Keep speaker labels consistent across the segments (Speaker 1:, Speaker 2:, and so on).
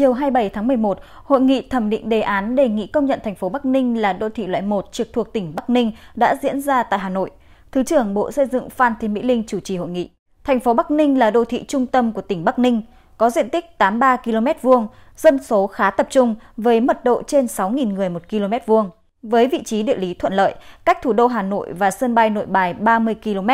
Speaker 1: chiều 27 tháng 11, Hội nghị thẩm định đề án đề nghị công nhận thành phố Bắc Ninh là đô thị loại 1 trực thuộc tỉnh Bắc Ninh đã diễn ra tại Hà Nội. Thứ trưởng Bộ Xây dựng Phan Thị Mỹ Linh chủ trì hội nghị. Thành phố Bắc Ninh là đô thị trung tâm của tỉnh Bắc Ninh, có diện tích 83 km vuông, dân số khá tập trung với mật độ trên 6.000 người một km vuông. Với vị trí địa lý thuận lợi, cách thủ đô Hà Nội và sân bay Nội Bài 30 km,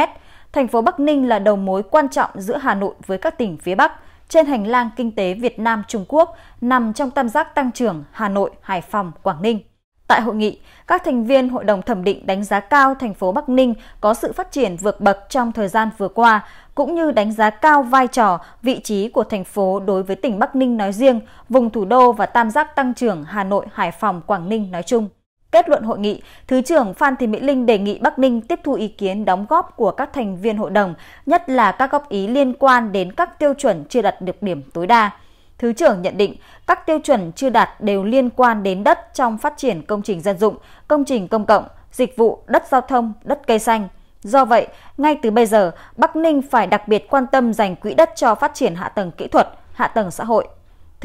Speaker 1: thành phố Bắc Ninh là đầu mối quan trọng giữa Hà Nội với các tỉnh phía Bắc – trên hành lang kinh tế Việt Nam Trung Quốc nằm trong tam giác tăng trưởng Hà Nội, Hải Phòng, Quảng Ninh. Tại hội nghị, các thành viên hội đồng thẩm định đánh giá cao thành phố Bắc Ninh có sự phát triển vượt bậc trong thời gian vừa qua, cũng như đánh giá cao vai trò, vị trí của thành phố đối với tỉnh Bắc Ninh nói riêng, vùng thủ đô và tam giác tăng trưởng Hà Nội, Hải Phòng, Quảng Ninh nói chung kết luận hội nghị, Thứ trưởng Phan Thị Mỹ Linh đề nghị Bắc Ninh tiếp thu ý kiến đóng góp của các thành viên hội đồng, nhất là các góp ý liên quan đến các tiêu chuẩn chưa đạt được điểm tối đa. Thứ trưởng nhận định các tiêu chuẩn chưa đạt đều liên quan đến đất trong phát triển công trình dân dụng, công trình công cộng, dịch vụ, đất giao thông, đất cây xanh. Do vậy, ngay từ bây giờ, Bắc Ninh phải đặc biệt quan tâm dành quỹ đất cho phát triển hạ tầng kỹ thuật, hạ tầng xã hội.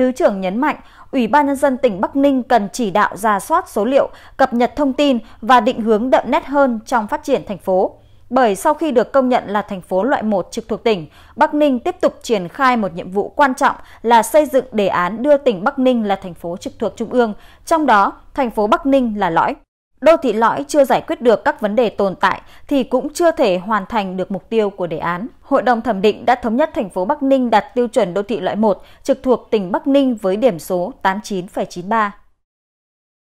Speaker 1: Thứ trưởng nhấn mạnh, Ủy ban Nhân dân tỉnh Bắc Ninh cần chỉ đạo ra soát số liệu, cập nhật thông tin và định hướng đậm nét hơn trong phát triển thành phố. Bởi sau khi được công nhận là thành phố loại 1 trực thuộc tỉnh, Bắc Ninh tiếp tục triển khai một nhiệm vụ quan trọng là xây dựng đề án đưa tỉnh Bắc Ninh là thành phố trực thuộc Trung ương, trong đó thành phố Bắc Ninh là lõi đô thị lõi chưa giải quyết được các vấn đề tồn tại thì cũng chưa thể hoàn thành được mục tiêu của đề án. Hội đồng thẩm định đã thống nhất thành phố Bắc Ninh đạt tiêu chuẩn đô thị loại 1 trực thuộc tỉnh Bắc Ninh với điểm số 89,93.